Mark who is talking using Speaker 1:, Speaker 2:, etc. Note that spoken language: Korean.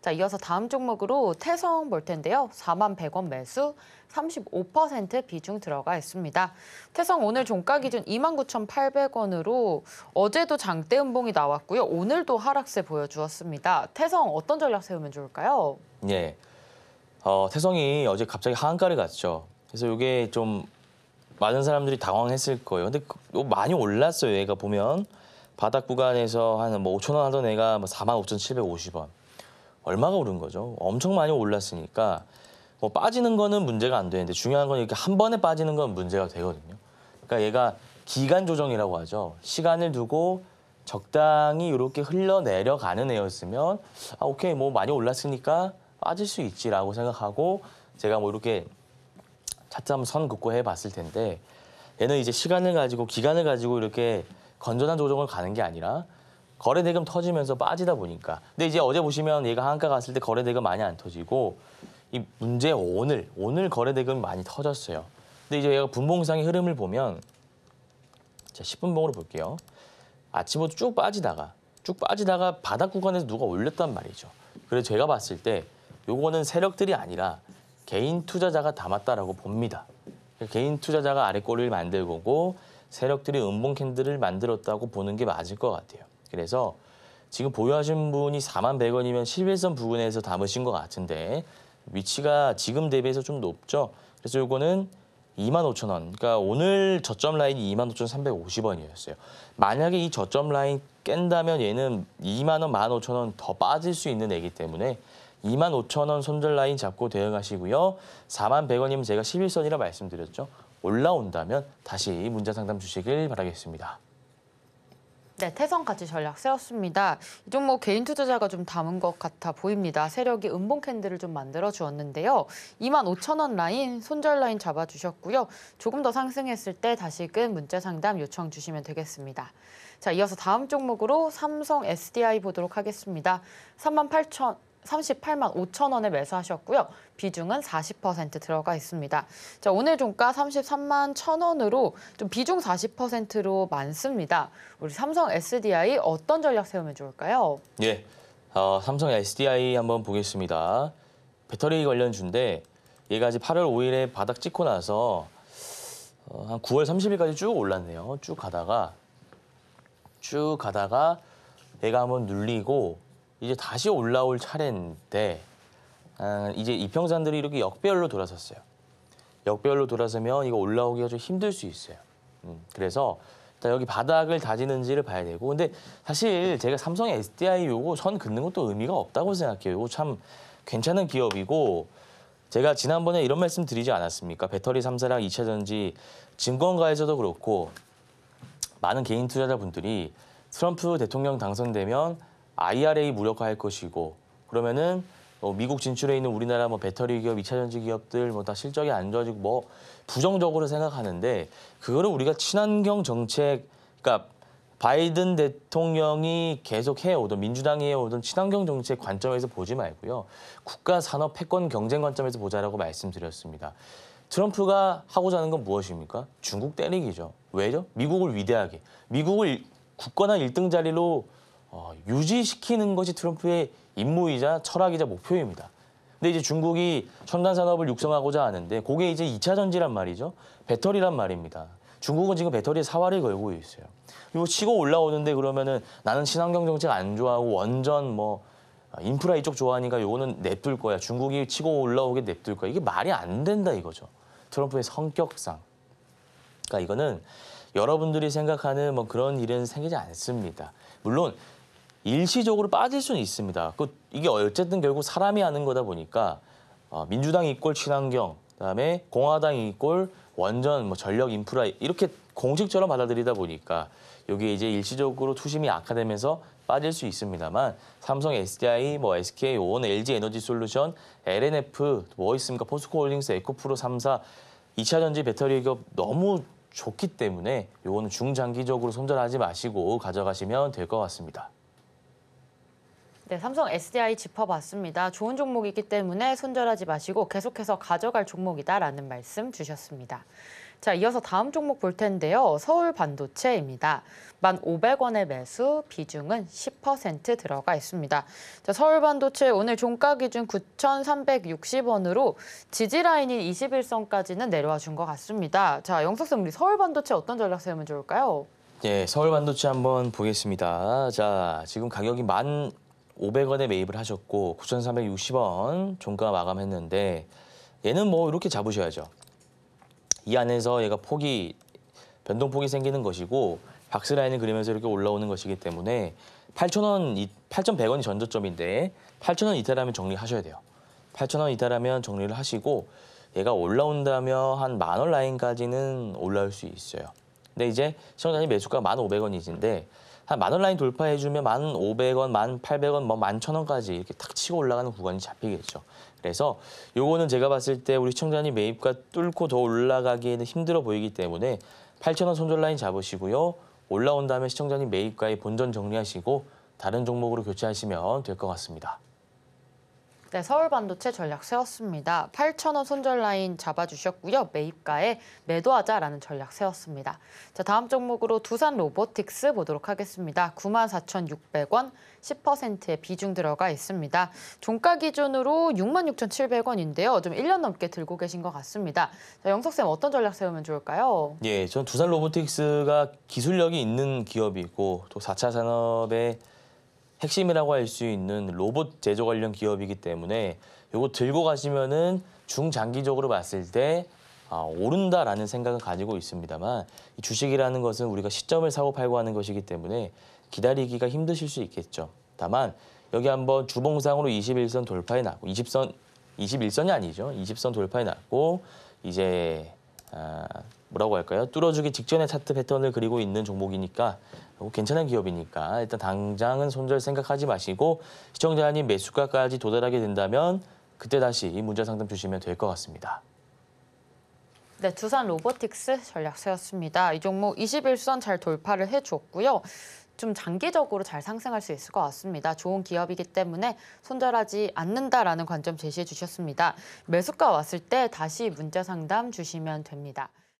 Speaker 1: 자, 이어서 다음 종목으로 태성 볼 텐데요. 4만 100원 매수, 35% 비중 들어가 있습니다. 태성 오늘 종가 기준 29,800원으로 어제도 장대 음봉이 나왔고요. 오늘도 하락세 보여주었습니다. 태성 어떤 전략 세우면 좋을까요?
Speaker 2: 예. 어, 태성이 어제 갑자기 하한가를 갔죠. 그래서 이게 좀 많은 사람들이 당황했을 거예요. 근데 그, 많이 올랐어요. 얘가 보면 바닥 구간에서 한뭐 5천 원 하던 애가 뭐 4만 5,750원. 얼마가 오른 거죠? 엄청 많이 올랐으니까 뭐 빠지는 거는 문제가 안 되는데 중요한 건 이렇게 한 번에 빠지는 건 문제가 되거든요. 그러니까 얘가 기간 조정이라고 하죠. 시간을 두고 적당히 이렇게 흘러내려가는 애였으면 아 오케이 뭐 많이 올랐으니까 빠질 수 있지라고 생각하고 제가 뭐 이렇게 차트 한번 선 긋고 해봤을 텐데 얘는 이제 시간을 가지고 기간을 가지고 이렇게 건전한 조정을 가는 게 아니라 거래 대금 터지면서 빠지다 보니까. 근데 이제 어제 보시면 얘가 한가 갔을 때 거래 대금 많이 안 터지고 이 문제 오늘 오늘 거래 대금 많이 터졌어요. 근데 이제 얘가 분봉상의 흐름을 보면 자 10분봉으로 볼게요. 아침부터 쭉 빠지다가 쭉 빠지다가 바닥 구간에서 누가 올렸단 말이죠. 그래서 제가 봤을 때 요거는 세력들이 아니라 개인 투자자가 담았다라고 봅니다. 그러니까 개인 투자자가 아래 꼬리를 만들고 세력들이 음봉 캔들을 만들었다고 보는 게 맞을 것 같아요. 그래서 지금 보유하신 분이 4만 100원이면 11선 부근에서 담으신 것 같은데 위치가 지금 대비해서 좀 높죠. 그래서 요거는 25,000원. 그러니까 오늘 저점 라인이 25,350원이었어요. 만약에 이 저점 라인 깬다면 얘는 2만 원, 15,000원 더 빠질 수 있는 애기 때문에 25,000원 손절 라인 잡고 대응하시고요. 4만 100원이면 제가 11선이라 말씀드렸죠. 올라온다면 다시 문자 상담 주시길 바라겠습니다.
Speaker 1: 네, 태성같이 전략 세웠습니다. 이 종목 뭐 개인 투자자가 좀 담은 것 같아 보입니다. 세력이 은봉 캔들을 좀 만들어 주었는데요. 25,000원 라인, 손절 라인 잡아주셨고요. 조금 더 상승했을 때 다시금 문자 상담 요청 주시면 되겠습니다. 자, 이어서 다음 종목으로 삼성 SDI 보도록 하겠습니다. 38,000... 38만 5천 원에 매수하셨고요. 비중은 40% 들어가 있습니다. 자, 오늘 종가 33만 1천 원으로 좀 비중 40%로 많습니다. 우리 삼성 SDI 어떤 전략 세우면 좋을까요?
Speaker 2: 예. 어, 삼성 SDI 한번 보겠습니다. 배터리 관련주인데 얘가 이제 8월 5일에 바닥 찍고 나서 어, 한 9월 30일까지 쭉 올랐네요. 쭉 가다가 쭉 가다가 얘가 한번 눌리고 이제 다시 올라올 차례인데 아, 이제 이평산들이 이렇게 역별로 돌아섰어요. 역별로 돌아서면 이거 올라오기가 좀 힘들 수 있어요. 음, 그래서 일단 여기 바닥을 다지는지를 봐야 되고 근데 사실 제가 삼성 SDI 요거 선 긋는 것도 의미가 없다고 생각해요. 요거 참 괜찮은 기업이고 제가 지난번에 이런 말씀 드리지 않았습니까? 배터리 3사랑2차 전지 증권가에서도 그렇고 많은 개인 투자자분들이 트럼프 대통령 당선되면 IRA 무력화할 것이고 그러면은 어, 미국 진출에 있는 우리나라 뭐 배터리 기업, 2차전지 기업들 뭐 다 실적이 안 좋아지고 뭐 부정적으로 생각하는데 그거를 우리가 친환경 정책 그러니까 바이든 대통령이 계속 해오던 민주당이 해오던 친환경 정책 관점에서 보지 말고요. 국가 산업 패권 경쟁 관점에서 보자라고 말씀드렸습니다. 트럼프가 하고자 하는 건 무엇입니까? 중국 때리기죠. 왜죠? 미국을 위대하게, 미국을 국권한 일등 자리로 어, 유지시키는 것이 트럼프의 임무이자 철학이자 목표입니다. 근데 이제 중국이 첨단 산업을 육성하고자 하는데 그게 이제 2차 전지란 말이죠. 배터리란 말입니다. 중국은 지금 배터리에 사활을 걸고 있어요. 이거 치고 올라오는데 그러면은 나는 친환경 정책 안 좋아하고 원전 뭐 아, 인프라 이쪽 좋아하니까 요거는 냅둘 거야. 중국이 치고 올라오게 냅둘 거야. 이게 말이 안 된다 이거죠. 트럼프의 성격상. 그러니까 이거는 여러분들이 생각하는 뭐 그런 일은 생기지 않습니다. 물론 일시적으로 빠질 수는 있습니다. 그 이게 어쨌든 결국 사람이 하는 거다 보니까 어, 민주당 이꼴 친환경, 그다음에 공화당 이꼴 원전, 뭐 전력 인프라 이렇게 공식처럼 받아들이다 보니까 여기 이제 일시적으로 투심이 악화되면서 빠질 수 있습니다만 삼성 SDI, 뭐 SK, 오 LG 에너지 솔루션, LNF 뭐 있습니까? 포스코홀딩스, 에코프로 3사, 2차 전지 배터리 기업 너무 좋기 때문에 요거는 중장기적으로 손절하지 마시고 가져가시면 될 것 같습니다.
Speaker 1: 네, 삼성 SDI 짚어봤습니다. 좋은 종목이기 때문에 손절하지 마시고 계속해서 가져갈 종목이다라는 말씀 주셨습니다. 자, 이어서 다음 종목 볼 텐데요. 서울 반도체입니다. 만 오백 원의 매수, 비중은 십 퍼센트 들어가 있습니다. 자, 서울 반도체 오늘 종가 기준 9 3 6 0 원으로 지지 라인인 이십일선까지는 내려와 준 것 같습니다. 자, 영석쌤 우리 서울 반도체 어떤 전략 세우면 좋을까요?
Speaker 2: 예, 서울 반도체 한번 보겠습니다. 자, 지금 가격이 만 500원에 매입을 하셨고 9,360원 종가 마감했는데 얘는 뭐 이렇게 잡으셔야죠. 이 안에서 얘가 폭이 변동폭이 생기는 것이고 박스 라인을 그리면서 이렇게 올라오는 것이기 때문에 8,000원, 8,100원이 전저점인데 8,000원 이탈하면 정리하셔야 돼요. 8,000원 이탈하면 정리를 하시고 얘가 올라온다면 한 만 원 라인까지는 올라올 수 있어요. 근데 이제 시청자님 매수가 1,500원이신데 한만원 라인 돌파해주면 만 오백 원, 만 팔백 원, 뭐 만 천 원까지 이렇게 탁 치고 올라가는 구간이 잡히겠죠. 그래서 요거는 제가 봤을 때 우리 시청자님 매입과 뚫고 더 올라가기에는 힘들어 보이기 때문에 팔천 원 손절 라인 잡으시고요. 올라온 다음에 시청자님 매입과의 본전 정리하시고 다른 종목으로 교체하시면 될 것 같습니다.
Speaker 1: 네, 서울 반도체 전략 세웠습니다. 8,000원 손절 라인 잡아주셨고요. 매입가에 매도하자라는 전략 세웠습니다. 자, 다음 종목으로 두산 로보틱스 보도록 하겠습니다. 94,600원, 10%의 비중 들어가 있습니다. 종가 기준으로 66,700원인데요. 좀 1년 넘게 들고 계신 것 같습니다. 자, 영석쌤 어떤 전략 세우면 좋을까요?
Speaker 2: 예, 전 두산 로보틱스가 기술력이 있는 기업이고 또 4차 산업에 핵심이라고 할 수 있는 로봇 제조 관련 기업이기 때문에 이거 들고 가시면은 중장기적으로 봤을 때 아, 오른다라는 생각을 가지고 있습니다만 이 주식이라는 것은 우리가 시점을 사고 팔고 하는 것이기 때문에 기다리기가 힘드실 수 있겠죠. 다만 여기 한번 주봉상으로 21선 돌파해 났고 20선 21선이 아니죠. 20선 돌파해 났고 이제 아, 뭐라고 할까요? 뚫어주기 직전에 차트 패턴을 그리고 있는 종목이니까 괜찮은 기업이니까 일단 당장은 손절 생각하지 마시고 시청자님 매수가까지 도달하게 된다면 그때 다시 이 문자 상담 주시면 될 것 같습니다.
Speaker 1: 네, 두산 로보틱스 전략세였습니다. 이 종목 21선 잘 돌파를 해줬고요. 좀 장기적으로 잘 상승할 수 있을 것 같습니다. 좋은 기업이기 때문에 손절하지 않는다라는 관점 제시해 주셨습니다. 매수가 왔을 때 다시 문자 상담 주시면 됩니다.